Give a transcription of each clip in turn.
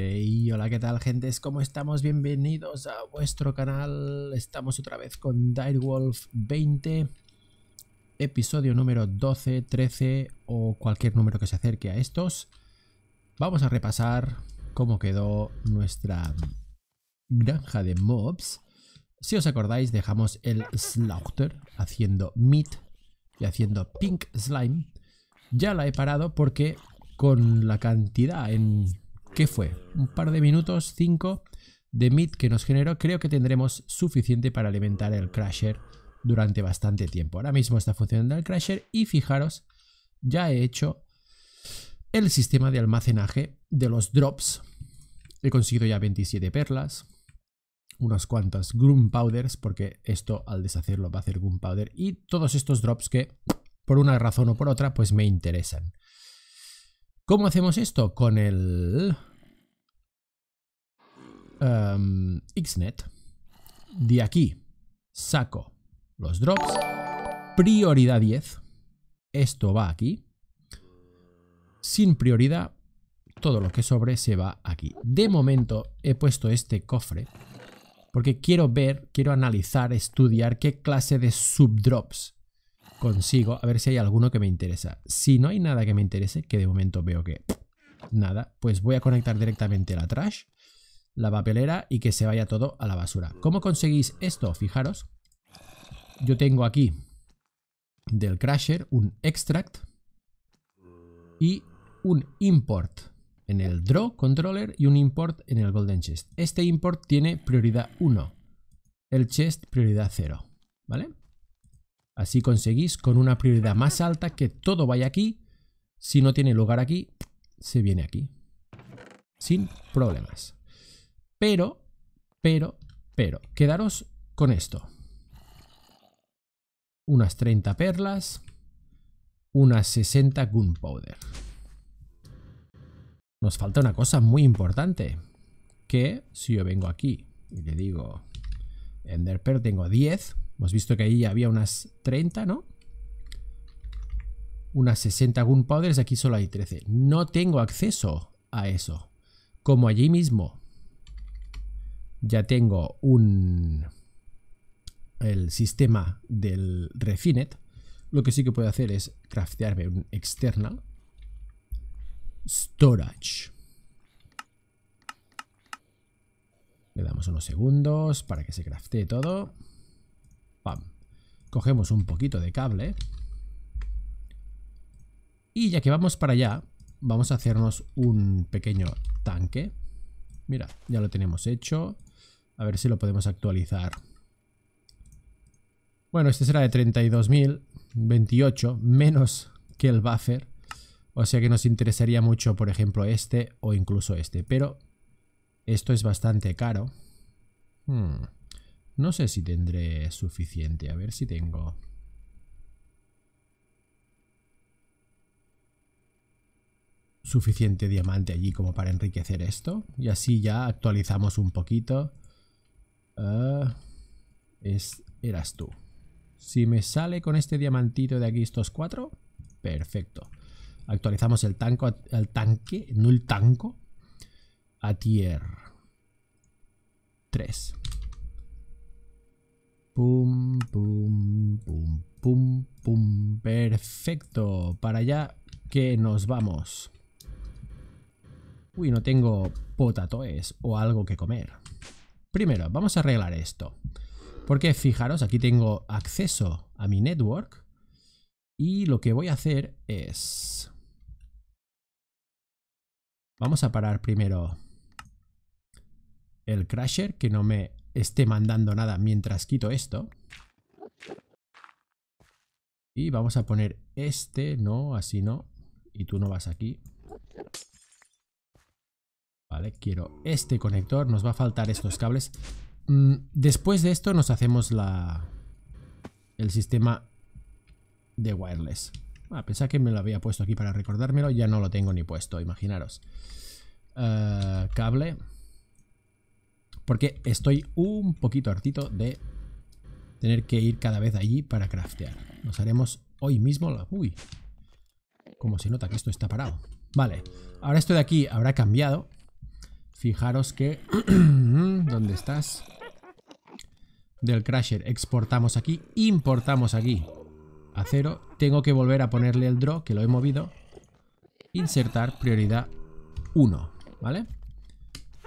Eh, y hola, ¿qué tal, gentes? ¿Cómo estamos? Bienvenidos a vuestro canal. Estamos otra vez con Direwolf 20, episodio número 12, 13 o cualquier número que se acerque a estos. Vamos a repasar cómo quedó nuestra granja de mobs. Si os acordáis, dejamos el Slaughter haciendo meat y haciendo pink slime. Ya la he parado porque con la cantidad en ¿Qué fue? Un par de minutos, cinco de mid que nos generó. Creo que tendremos suficiente para alimentar el crasher durante bastante tiempo. Ahora mismo está funcionando el crasher y fijaros, ya he hecho el sistema de almacenaje de los drops. He conseguido ya 27 perlas, unas cuantas groom powders, porque esto al deshacerlo va a hacer groom powder y todos estos drops que por una razón o por otra pues me interesan. ¿Cómo hacemos esto? Con el em, Xnet. De aquí saco los drops. Prioridad 10. Esto va aquí. Sin prioridad, todo lo que sobre se va aquí. De momento he puesto este cofre porque quiero ver, quiero analizar, estudiar qué clase de subdrops consigo, a ver si hay alguno que me interesa. Si no hay nada que me interese, que de momento veo que nada, pues voy a conectar directamente la trash, la papelera y que se vaya todo a la basura. ¿Cómo conseguís esto? Fijaros, yo tengo aquí del crasher un extract y un import en el draw controller y un import en el golden chest. Este import tiene prioridad 1, el chest prioridad 0, ¿vale? Así conseguís con una prioridad más alta que todo vaya aquí. Si no tiene lugar aquí, se viene aquí. Sin problemas. Pero, pero, pero, quedaros con esto. Unas 30 perlas, unas 60 gunpowder. Nos falta una cosa muy importante. Que si yo vengo aquí y le digo Enderpearl tengo 10, Hemos visto que ahí había unas 30, ¿no? Unas 60 gunpowders, aquí solo hay 13. No tengo acceso a eso. Como allí mismo ya tengo un el sistema del refinet, lo que sí que puedo hacer es craftearme un external storage. Le damos unos segundos para que se craftee todo. Cogemos un poquito de cable. Y ya que vamos para allá, vamos a hacernos un pequeño tanque. Mira, ya lo tenemos hecho. A ver si lo podemos actualizar. Bueno, este será de 32.028, menos que el buffer. O sea que nos interesaría mucho, por ejemplo, este o incluso este. Pero esto es bastante caro. Hmm. No sé si tendré suficiente. A ver si tengo... suficiente diamante allí como para enriquecer esto. Y así ya actualizamos un poquito. Ah, eras tú. Si me sale con este diamantito de aquí estos cuatro, perfecto. Actualizamos el, tanco, el tanque, no el tanco, a tier 3. Pum, pum, pum, pum, pum. Perfecto. Para allá que nos vamos. Uy, no tengo potatoes o algo que comer. Primero, vamos a arreglar esto. Porque fijaros, aquí tengo acceso a mi network. Y lo que voy a hacer es... Vamos a parar primero el crasher, que no me esté mandando nada mientras quito esto. Y vamos a poner este, no, así no. Y tú no vas aquí. Vale, quiero este conector. Nos va a faltar estos cables. Mm, después de esto nos hacemos la... El sistema de wireless. a ah, pensaba que me lo había puesto aquí para recordármelo. Ya no lo tengo ni puesto, imaginaros. Eh, cable. Porque estoy un poquito hartito de tener que ir cada vez allí para craftear. Nos haremos hoy mismo Uy, como se nota que esto está parado. Vale, ahora esto de aquí habrá cambiado. Fijaros que... ¿Dónde estás? Del Crasher. Exportamos aquí, importamos aquí. A cero Tengo que volver a ponerle el draw, que lo he movido. Insertar prioridad 1, ¿vale?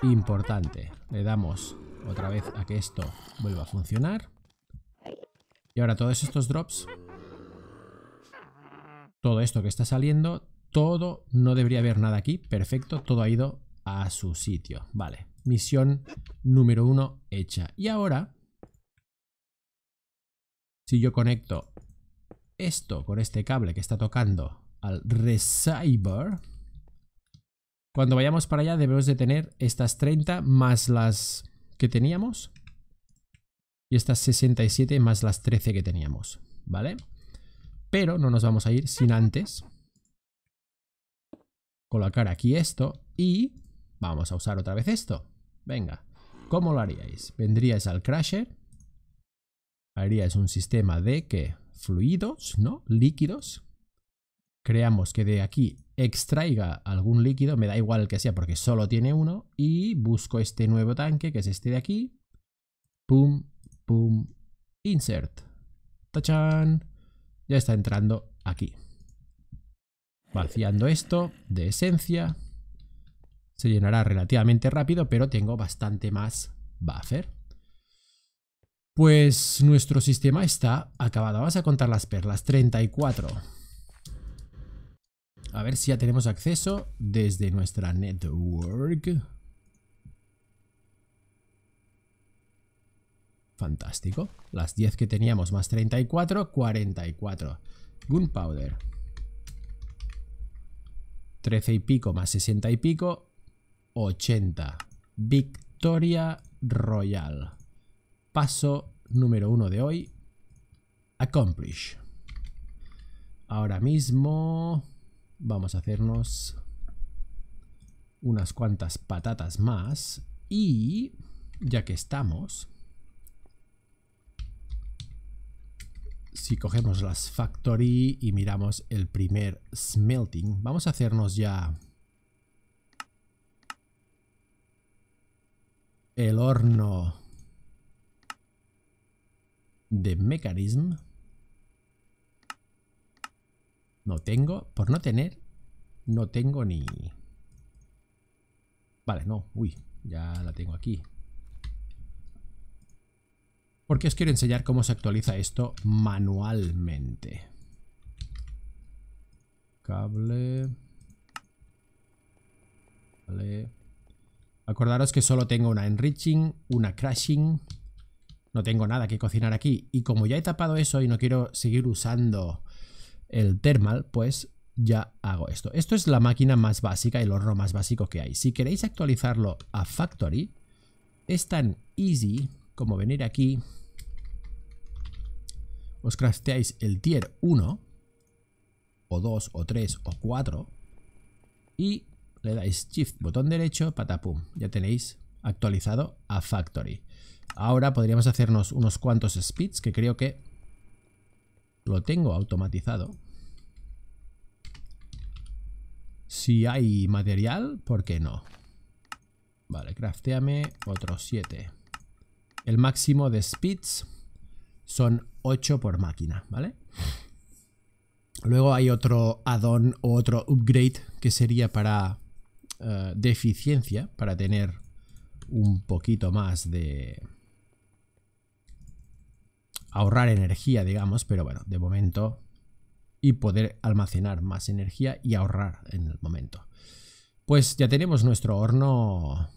importante. Le damos otra vez a que esto vuelva a funcionar. Y ahora todos estos drops, todo esto que está saliendo, todo, no debería haber nada aquí, perfecto, todo ha ido a su sitio. Vale, misión número uno hecha. Y ahora, si yo conecto esto con este cable que está tocando al receiver, cuando vayamos para allá debemos de tener estas 30 más las que teníamos y estas 67 más las 13 que teníamos, ¿vale? Pero no nos vamos a ir sin antes colocar aquí esto y vamos a usar otra vez esto. Venga, ¿cómo lo haríais? Vendríais al crasher, haríais un sistema de que fluidos, ¿no? Líquidos. Creamos que de aquí extraiga algún líquido, me da igual el que sea porque solo tiene uno, y busco este nuevo tanque, que es este de aquí. Pum, pum, insert. Tachan. Ya está entrando aquí. Vaciando esto de esencia. Se llenará relativamente rápido, pero tengo bastante más buffer. Pues nuestro sistema está acabado. Vamos a contar las perlas. 34. A ver si ya tenemos acceso desde nuestra network. Fantástico. Las 10 que teníamos más 34, 44. Gunpowder. 13 y pico más 60 y pico, 80. Victoria Royal. Paso número 1 de hoy. Accomplish. Ahora mismo... Vamos a hacernos unas cuantas patatas más y ya que estamos, si cogemos las factory y miramos el primer smelting, vamos a hacernos ya el horno de mecanismo no tengo, por no tener, no tengo ni... Vale, no, uy, ya la tengo aquí. Porque os quiero enseñar cómo se actualiza esto manualmente. Cable... Vale. Acordaros que solo tengo una enriching, una crashing. No tengo nada que cocinar aquí. Y como ya he tapado eso y no quiero seguir usando el thermal, pues ya hago esto. Esto es la máquina más básica, el horno más básico que hay. Si queréis actualizarlo a factory, es tan easy como venir aquí, os crafteáis el tier 1, o 2, o 3, o 4, y le dais shift, botón derecho, patapum, ya tenéis actualizado a factory. Ahora podríamos hacernos unos cuantos speeds que creo que lo tengo automatizado. Si hay material, ¿por qué no? Vale, crafteame otros 7. El máximo de speeds son 8 por máquina, ¿vale? Luego hay otro add-on o otro upgrade que sería para eh, deficiencia, para tener un poquito más de, ahorrar energía, digamos, pero bueno, de momento, y poder almacenar más energía y ahorrar en el momento. Pues ya tenemos nuestro horno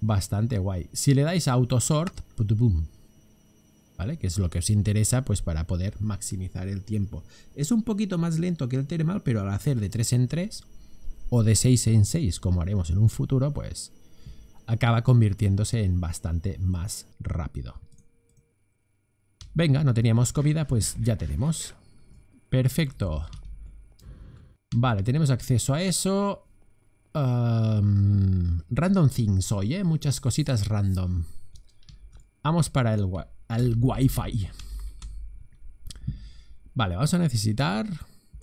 bastante guay. Si le dais a autosort, boom, ¿vale? Que es lo que os interesa pues para poder maximizar el tiempo. Es un poquito más lento que el thermal, pero al hacer de 3 en 3 o de 6 en 6, como haremos en un futuro, pues acaba convirtiéndose en bastante más rápido. Venga, no teníamos comida, pues ya tenemos. Perfecto. Vale, tenemos acceso a eso. random things hoy, ¿eh? Muchas cositas random. Vamos para el, el Wi-Fi. Vale, vamos a necesitar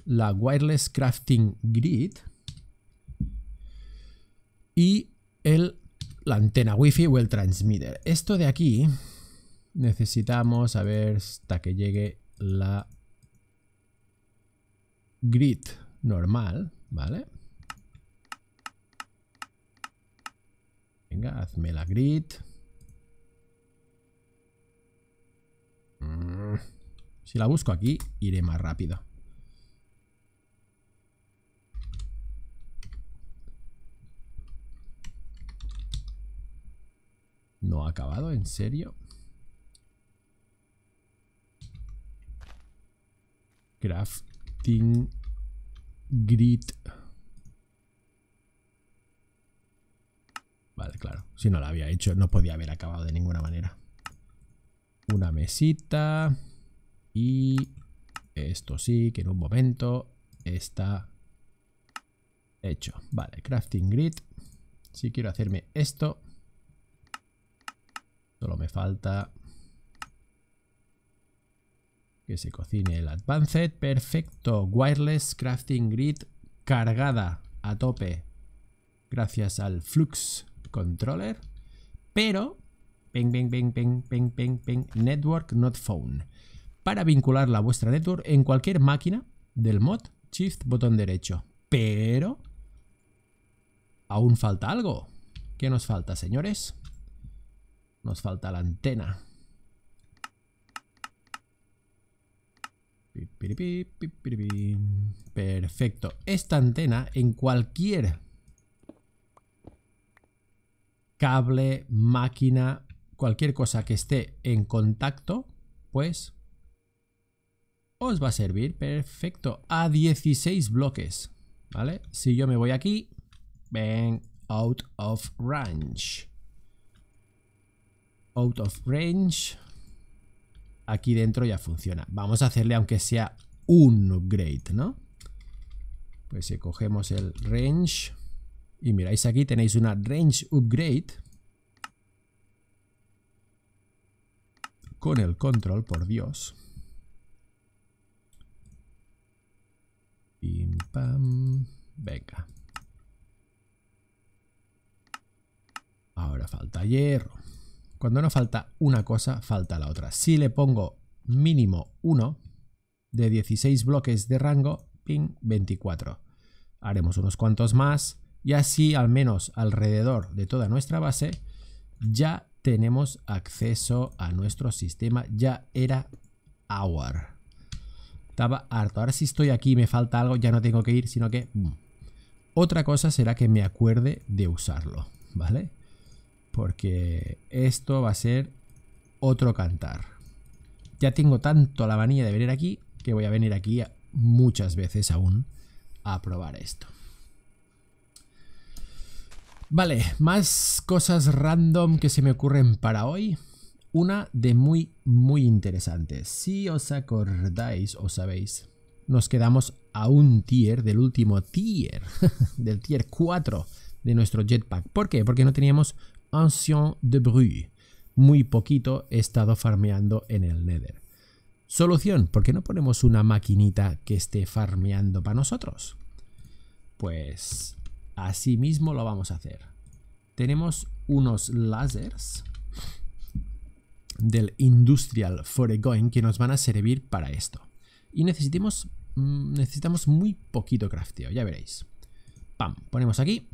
la Wireless Crafting Grid y el, la antena Wi-Fi o el transmitter. Esto de aquí necesitamos a ver hasta que llegue la grid normal, ¿vale? Venga, hazme la grid. Mm. Si la busco aquí, iré más rápido. No ha acabado, ¿en serio? Crafting grid. Vale, claro. Si no lo había hecho, no podía haber acabado de ninguna manera. Una mesita. Y esto sí, que en un momento está hecho. Vale, crafting grid. Si quiero hacerme esto. Solo me falta que se cocine el Advanced. Perfecto. Wireless Crafting Grid cargada a tope gracias al Flux Controller. Pero, Network Not Phone. Para vincular la vuestra network en cualquier máquina del mod, Shift, botón derecho. Pero, aún falta algo. ¿Qué nos falta, señores? Nos falta la antena. Perfecto. Esta antena en cualquier cable, máquina, cualquier cosa que esté en contacto, pues os va a servir. Perfecto. A 16 bloques. ¿Vale? Si yo me voy aquí, ven, out of range. Out of range aquí dentro ya funciona. Vamos a hacerle aunque sea un upgrade, ¿no? Pues si cogemos el range y miráis aquí tenéis una range upgrade con el control, por Dios. Pim, pam. Venga. Ahora falta hierro. Cuando no falta una cosa, falta la otra. Si le pongo mínimo uno de 16 bloques de rango, pin 24. Haremos unos cuantos más y así al menos alrededor de toda nuestra base ya tenemos acceso a nuestro sistema. Ya era hour. Estaba harto. Ahora si estoy aquí y me falta algo, ya no tengo que ir, sino que... Mm. Otra cosa será que me acuerde de usarlo, ¿vale? porque esto va a ser otro cantar. Ya tengo tanto la manía de venir aquí que voy a venir aquí muchas veces aún a probar esto. Vale, más cosas random que se me ocurren para hoy. Una de muy, muy interesante. Si os acordáis o sabéis, nos quedamos a un tier del último tier, del tier 4 de nuestro jetpack. ¿Por qué? Porque no teníamos Ancien de Bruy. Muy poquito he estado farmeando en el Nether. Solución, ¿por qué no ponemos una maquinita que esté farmeando para nosotros? Pues así mismo lo vamos a hacer. Tenemos unos lasers del Industrial Foregoing que nos van a servir para esto. Y necesitamos, mm, necesitamos muy poquito crafteo, ya veréis. Pam, ponemos aquí.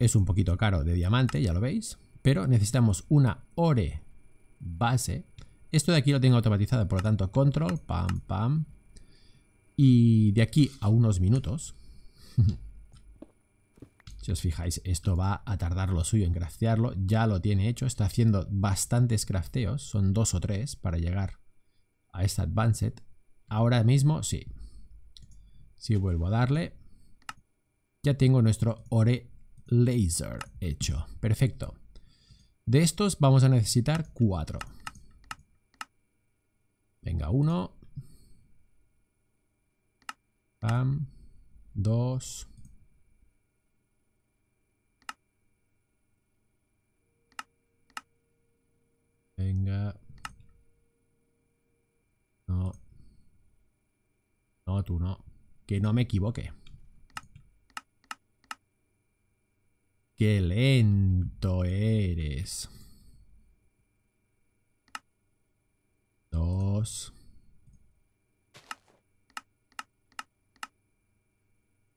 Es un poquito caro de diamante, ya lo veis, pero necesitamos una ore base. Esto de aquí lo tengo automatizado, por lo tanto, control, pam, pam. Y de aquí a unos minutos, si os fijáis, esto va a tardar lo suyo en craftearlo. Ya lo tiene hecho, está haciendo bastantes crafteos, son dos o tres para llegar a esta Advanced. Ahora mismo, sí. Si vuelvo a darle, ya tengo nuestro ore laser hecho. Perfecto. De estos vamos a necesitar cuatro. Venga, uno. Pam. Dos. Venga. No. No, tú no. Que no me equivoque. Qué lento eres. Dos.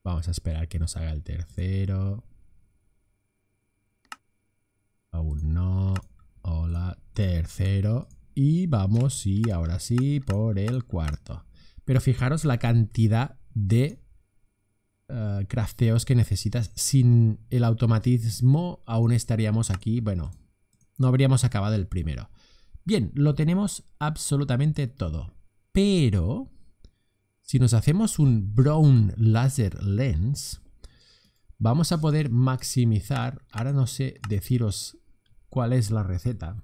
Vamos a esperar que nos haga el tercero. Aún no. Hola. Tercero. Y vamos, y ahora sí, por el cuarto. Pero fijaros la cantidad de eh, crafteos que necesitas. Sin el automatismo aún estaríamos aquí, bueno, no habríamos acabado el primero. Bien, lo tenemos absolutamente todo. Pero, si nos hacemos un Brown Laser Lens, vamos a poder maximizar, ahora no sé deciros cuál es la receta,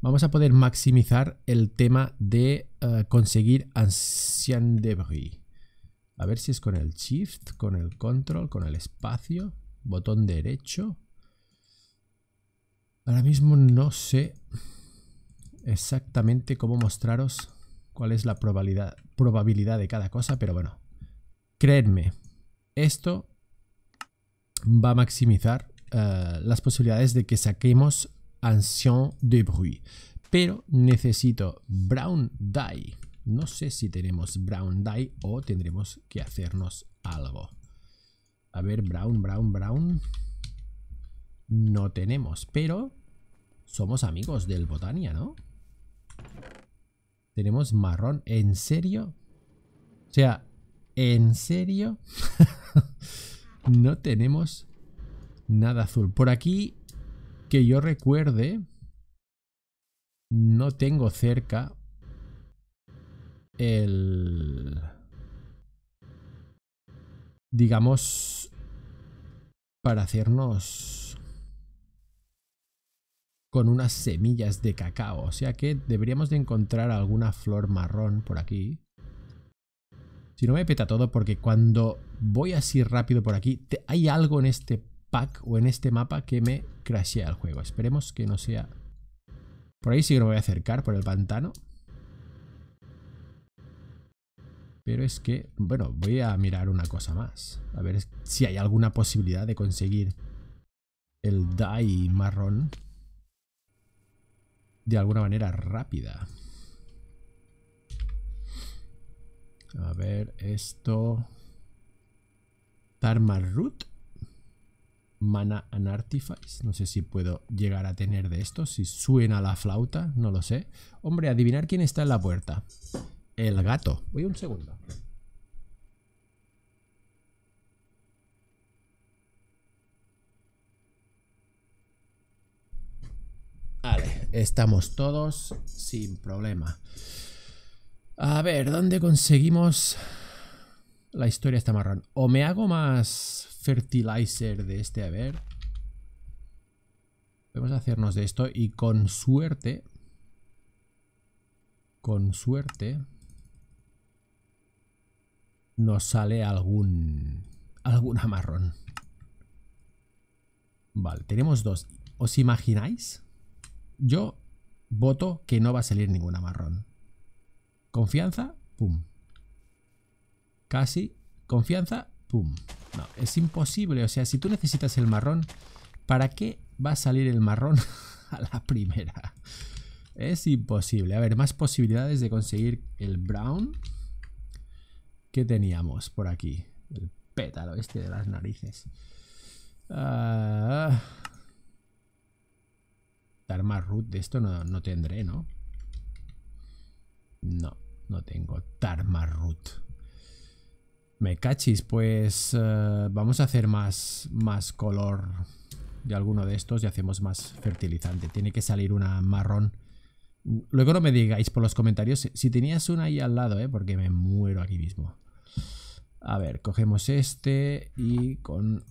vamos a poder maximizar el tema de eh, conseguir Ancien Debris. A ver si es con el Shift, con el Control, con el espacio, botón derecho. Ahora mismo no sé exactamente cómo mostraros cuál es la probabilidad, probabilidad de cada cosa, pero bueno, creedme, esto va a maximizar eh, las posibilidades de que saquemos Ancien de Bruy, pero necesito Brown Die. No sé si tenemos brown dye o tendremos que hacernos algo. A ver, brown, brown, brown. No tenemos, pero somos amigos del Botania, ¿no? Tenemos marrón. ¿En serio? O sea, ¿en serio? no tenemos nada azul. Por aquí, que yo recuerde, no tengo cerca el... digamos, para hacernos con unas semillas de cacao. O sea que deberíamos de encontrar alguna flor marrón por aquí. Si no me peta todo, porque cuando voy así rápido por aquí, hay algo en este pack o en este mapa que me crashea el juego. Esperemos que no sea... Por ahí sí que me voy a acercar, por el pantano. Pero es que, bueno, voy a mirar una cosa más. A ver si hay alguna posibilidad de conseguir el dye marrón de alguna manera rápida. A ver, esto... Tarma Root. Mana and Artifice. No sé si puedo llegar a tener de esto. Si suena la flauta, no lo sé. Hombre, adivinar quién está en la puerta. El gato. Voy un segundo. Vale, estamos todos sin problema. A ver, ¿dónde conseguimos la historia esta marrón? O me hago más fertilizer de este, a ver. Podemos hacernos de esto y con suerte. Con suerte nos sale algún, Alguna marrón. Vale, tenemos dos. ¿Os imagináis? Yo voto que no va a salir ninguna marrón. Confianza, pum. Casi. Confianza, pum. No, es imposible. O sea, si tú necesitas el marrón, ¿para qué va a salir el marrón a la primera? Es imposible. A ver, más posibilidades de conseguir el brown. ¿Qué teníamos por aquí? El pétalo este de las narices. Uh, root de esto no, tendré, ¿no? No, no tengo Tarma Root. Me cachis, pues eh, vamos a hacer más, más color de alguno de estos y hacemos más fertilizante. Tiene que salir una marrón. Luego no me digáis por los comentarios si, si tenías una ahí al lado, ¿eh? porque me muero aquí mismo. A ver, cogemos este y con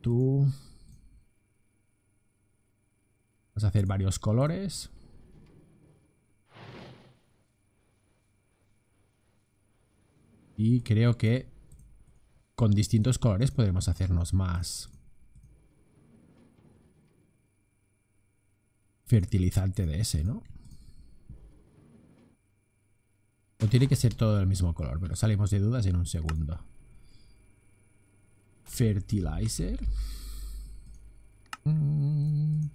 tú... Vamos a hacer varios colores. Y creo que con distintos colores podremos hacernos más. Fertilizante de ese, ¿no? No tiene que ser todo del mismo color, pero salimos de dudas en un segundo. Fertilizer. Mm,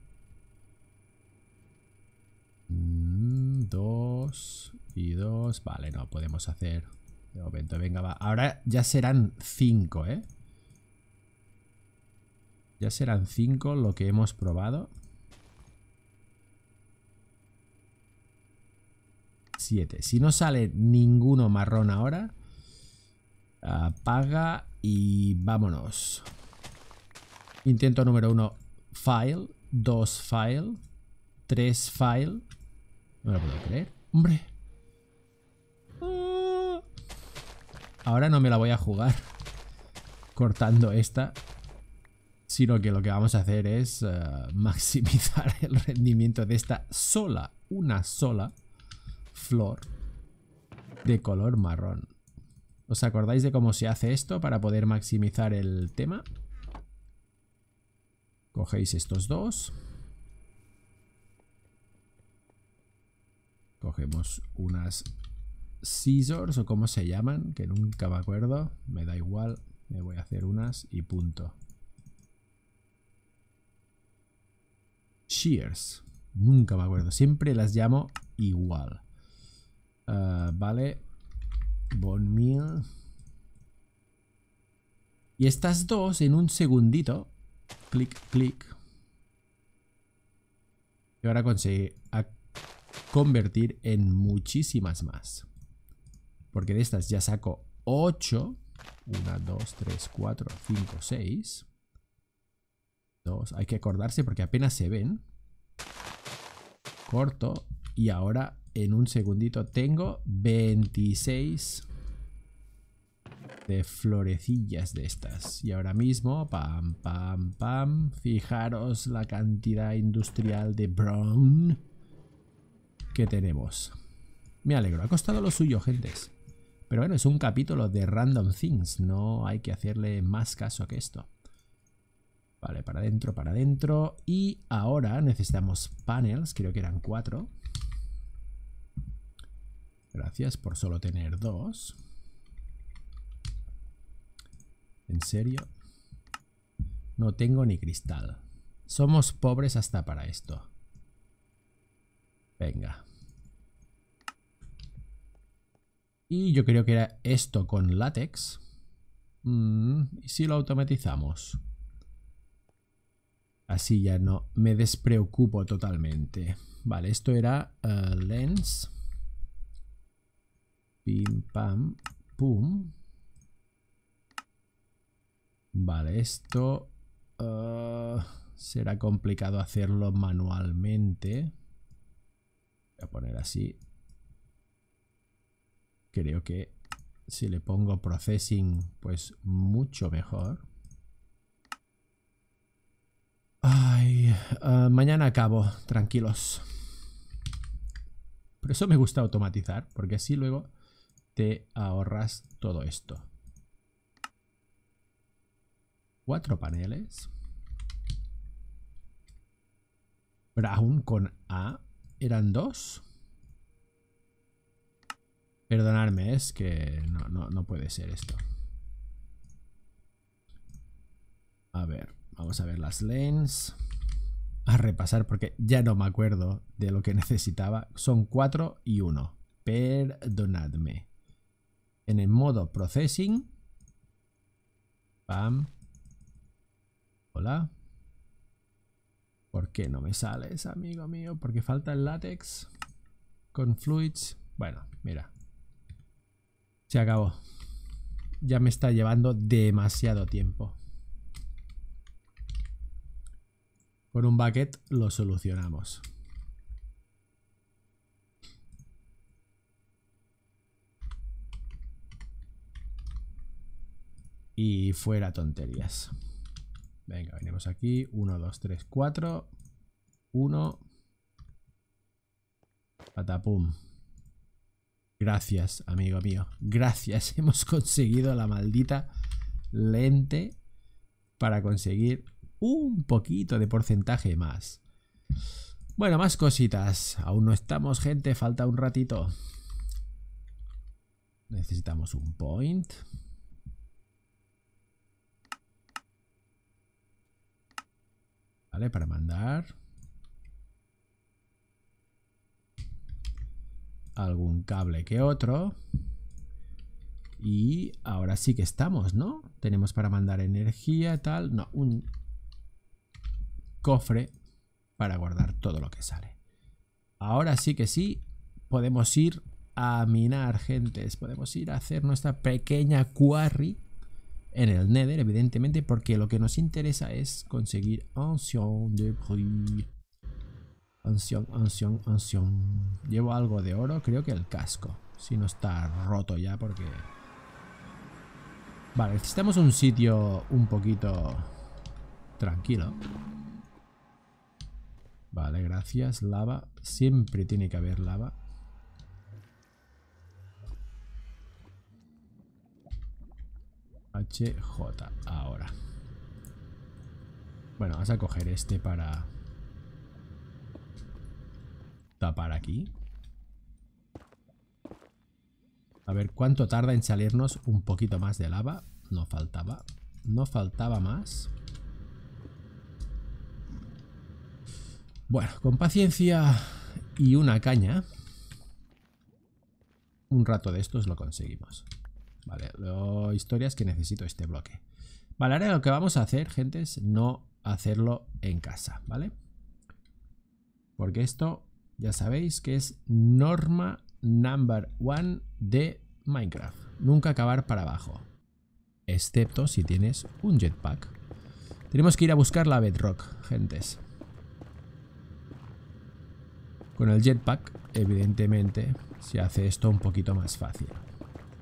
dos y dos. Vale, no, podemos hacer... De momento, venga, va. Ahora ya serán cinco, ¿eh? Ya serán cinco lo que hemos probado. Si no sale ninguno marrón ahora, apaga y vámonos. Intento número uno file. 2, file. 3, file. No lo puedo creer. Hombre. Ah. Ahora no me la voy a jugar cortando esta sino que lo que vamos a hacer es eh, maximizar el rendimiento de esta sola, una sola flor de color marrón. ¿Os acordáis de cómo se hace esto para poder maximizar el tema? Cogéis estos dos. Cogemos unas scissors o cómo se llaman, que nunca me acuerdo. Me da igual, me voy a hacer unas y punto. Shears. Nunca me acuerdo, siempre las llamo igual. Ah, vale. Bon meal. Y estas dos en un segundito. Clic, clic. Y ahora conseguí convertir en muchísimas más. Porque de estas ya saco 8. 1, 2, 3, 4, 5, 6. 2. Hay que acordarse porque apenas se ven. Corto. Y ahora en un segundito tengo 26 de florecillas de estas. Y ahora mismo, pam, pam, pam, fijaros la cantidad industrial de brown que tenemos. Me alegro, ha costado lo suyo, gentes. Pero bueno, es un capítulo de Random Things, no hay que hacerle más caso que esto. Vale, para adentro, para adentro. Y ahora necesitamos panels, creo que eran cuatro. Gracias por solo tener dos. ¿En serio? No tengo ni cristal. Somos pobres hasta para esto. Venga. Y yo creo que era esto con látex. Mm, ¿Y si lo automatizamos? Así ya no me despreocupo totalmente. Vale, esto era eh, lens. Pim, pam, pum. Vale, esto eh, será complicado hacerlo manualmente. Voy a poner así. Creo que si le pongo processing, pues mucho mejor. Ay, eh, mañana acabo, tranquilos. Por eso me gusta automatizar, porque así luego te ahorras todo esto. Cuatro paneles. Brown con A. ¿Eran dos? Perdonadme, es que no, no puede ser esto. A ver, vamos a ver las lanes. A repasar porque ya no me acuerdo de lo que necesitaba. Son cuatro y uno. Perdonadme en el modo processing. Pam. Hola. ¿Por qué no me sales, amigo mío? Porque falta el látex con fluids. Bueno, mira. Se acabó. Ya me está llevando demasiado tiempo. Con un bucket lo solucionamos. Y fuera tonterías. Venga, venimos aquí. 1, 2, 3, 4. 1. Patapum. Gracias, amigo mío. Gracias. Hemos conseguido la maldita lente para conseguir un poquito de porcentaje más. Bueno, más cositas. Aún no estamos, gente. Falta un ratito. Necesitamos un point. Para mandar algún cable que otro. Y ahora sí que estamos, ¿no? Tenemos para mandar energía, tal. No, un cofre para guardar todo lo que sale. Ahora sí que sí, podemos ir a minar, gentes. Podemos ir a hacer nuestra pequeña quarry en el Nether, evidentemente, porque lo que nos interesa es conseguir Ancien de Prix. Ancien, Ancien, Ancien. Llevo algo de oro, creo que el casco. Si no está roto ya, porque... Vale, necesitamos un sitio un poquito tranquilo. Vale, gracias. Lava. Siempre tiene que haber lava. HJ ahora. Bueno, vamos a coger este para tapar aquí. A ver cuánto tarda en salirnos un poquito más de lava. No faltaba. No faltaba más. Bueno, con paciencia y una caña, un rato de estos lo conseguimos. Vale, historias que necesito este bloque. Vale, ahora lo que vamos a hacer, gente, es no hacerlo en casa, ¿vale? Porque esto, ya sabéis que es norma number one de Minecraft. Nunca acabar para abajo. Excepto si tienes un jetpack. Tenemos que ir a buscar la bedrock, gentes. Con el jetpack, evidentemente, se hace esto un poquito más fácil.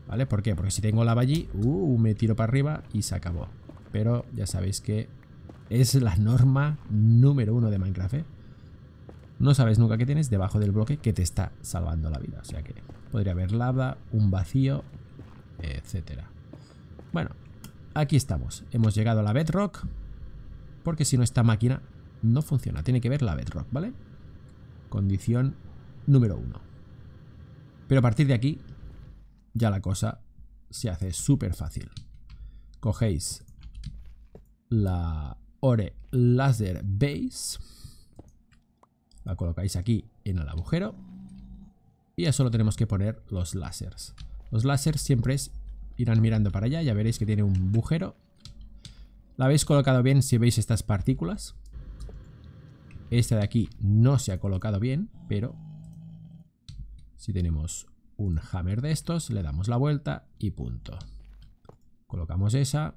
¿Vale? ¿Por qué? Porque si tengo lava allí, uh, me tiro para arriba y se acabó. Pero ya sabéis que es la norma número uno de Minecraft, ¿eh? No sabes nunca qué tienes debajo del bloque que te está salvando la vida. O sea que podría haber lava, un vacío, etcétera. Bueno, aquí estamos. Hemos llegado a la bedrock. Porque si no, esta máquina no funciona. Tiene que ver la bedrock, ¿vale? Condición número uno. Pero a partir de aquí ya la cosa se hace súper fácil. Cogéis la Ore Laser Base, la colocáis aquí en el agujero y ya solo tenemos que poner los lásers Los láseres siempre irán mirando para allá, ya veréis que tiene un agujero. La habéis colocado bien si veis estas partículas. Esta de aquí no se ha colocado bien, pero si tenemos un hammer de estos, le damos la vuelta y punto. Colocamos esa.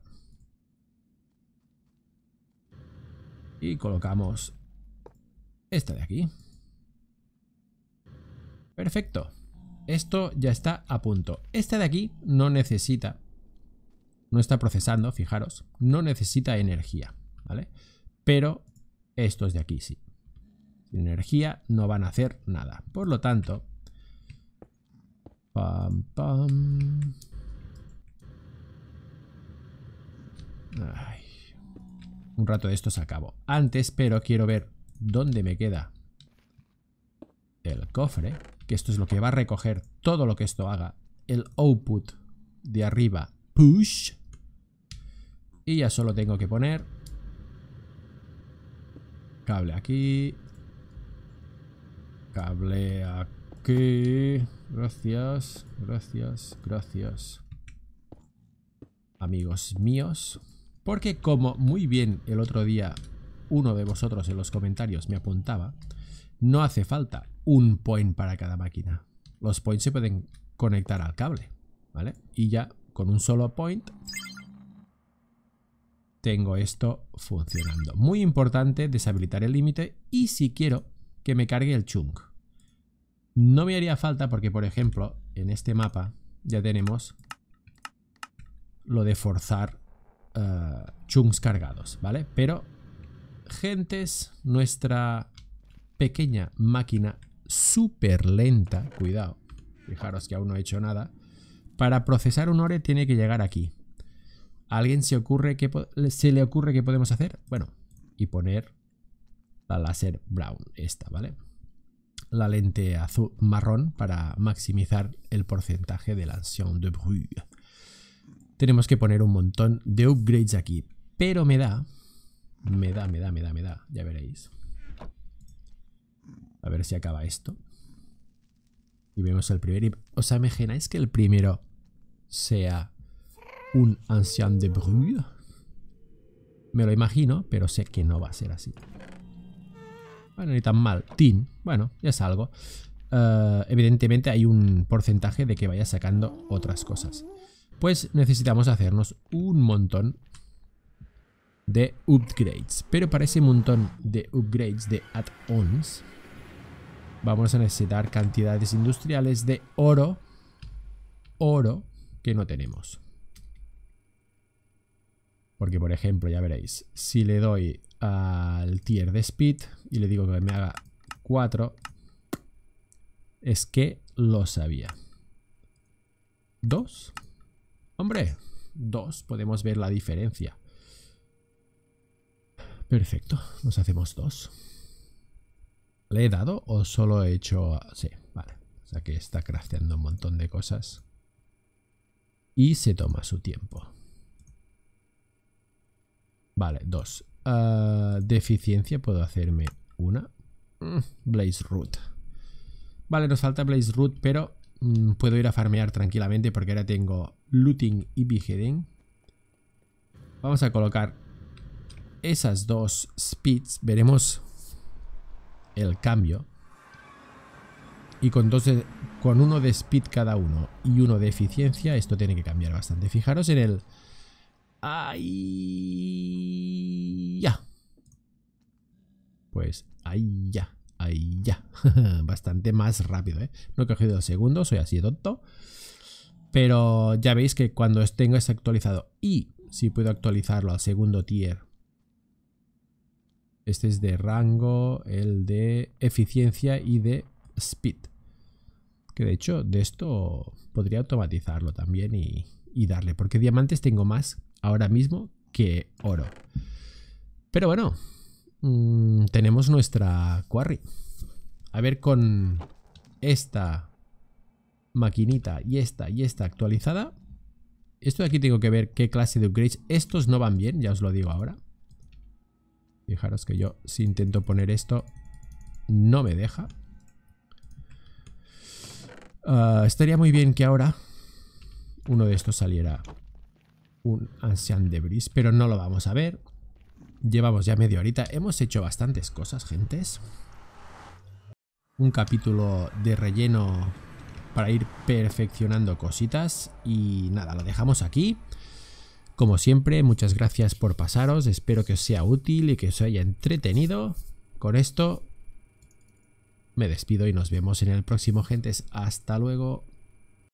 Y colocamos esta de aquí. Perfecto. Esto ya está a punto. Esta de aquí no necesita, no está procesando, fijaros, no necesita energía, ¿vale? Pero estos de aquí sí. Sin energía no van a hacer nada. Por lo tanto, Pam, pam. Un rato de esto se acabó Antes, pero quiero ver dónde me queda el cofre. Que esto es lo que va a recoger todo lo que esto haga. El output de arriba. Push. Y ya solo tengo que poner cable aquí. Cable aquí gracias, gracias, gracias. Amigos míos. Porque como muy bien el otro día uno de vosotros en los comentarios me apuntaba, no hace falta un point para cada máquina. Los points se pueden conectar al cable, ¿vale? Y ya con un solo point tengo esto funcionando. Muy importante deshabilitar el límite y si quiero que me cargue el chunk. No me haría falta porque, por ejemplo, en este mapa ya tenemos lo de forzar eh, chunks cargados, ¿vale? Pero, gentes, nuestra pequeña máquina súper lenta, cuidado, fijaros que aún no he hecho nada, para procesar un ore tiene que llegar aquí. ¿A alguien se, ocurre que se le ocurre que podemos hacer? Bueno, y poner la láser brown, esta, ¿vale? vale la lente azul marrón para maximizar el porcentaje de la de bruit. Tenemos que poner un montón de upgrades aquí, pero me da, me da, me da, me da, me da, ya veréis. A ver si acaba esto. Y vemos el primer... sea ¿Os imagináis que el primero sea un ancien de bruit? Me lo imagino, pero sé que no va a ser así. Bueno, ni tan mal. Tin. Bueno, ya es algo. Eh, evidentemente hay un porcentaje de que vaya sacando otras cosas. Pues necesitamos hacernos un montón de upgrades. Pero para ese montón de upgrades, de add-ons, vamos a necesitar cantidades industriales de oro. Oro que no tenemos. Porque, por ejemplo, ya veréis, si le doy al tier de speed y le digo que me haga 4, es que lo sabía. ¿Dos? Hombre, Dos. Podemos ver la diferencia. Perfecto, nos hacemos dos. ¿Le he dado o solo he hecho...? Sí, vale. O sea que está crafteando un montón de cosas. Y se toma su tiempo. Vale, dos. De ah, deficiencia, puedo hacerme una. Mm, Blaze Root. Vale, nos falta Blaze Root, pero mm, puedo ir a farmear tranquilamente porque ahora tengo Looting y Beheading Vamos a colocar esas dos speeds. Veremos el cambio. Y con, dos con uno de speed cada uno y uno de eficiencia, esto tiene que cambiar bastante. Fijaros en el ahí ya. Pues ahí ya, ahí ya. Bastante más rápido, ¿eh? No he cogido segundo, soy así de tonto. Pero ya veis que cuando tengo este actualizado y si puedo actualizarlo al segundo tier. Este es de rango, el de eficiencia y de speed. Que de hecho de esto podría automatizarlo también y, y darle. Porque diamantes tengo más ahora mismo que oro. Pero bueno, mm, tenemos nuestra quarry. A ver con esta maquinita y esta y esta actualizada. Esto de aquí tengo que ver qué clase de upgrades. Estos no van bien, ya os lo digo ahora. Fijaros que yo si intento poner esto no me deja. Ah, estaría muy bien que ahora uno de estos saliera un Ancient Debris, pero no lo vamos a ver. Llevamos ya media horita. Hemos hecho bastantes cosas, gentes. Un capítulo de relleno para ir perfeccionando cositas. Y nada, lo dejamos aquí. Como siempre, muchas gracias por pasaros. Espero que os sea útil y que os haya entretenido. Con esto me despido y nos vemos en el próximo, gentes. Hasta luego.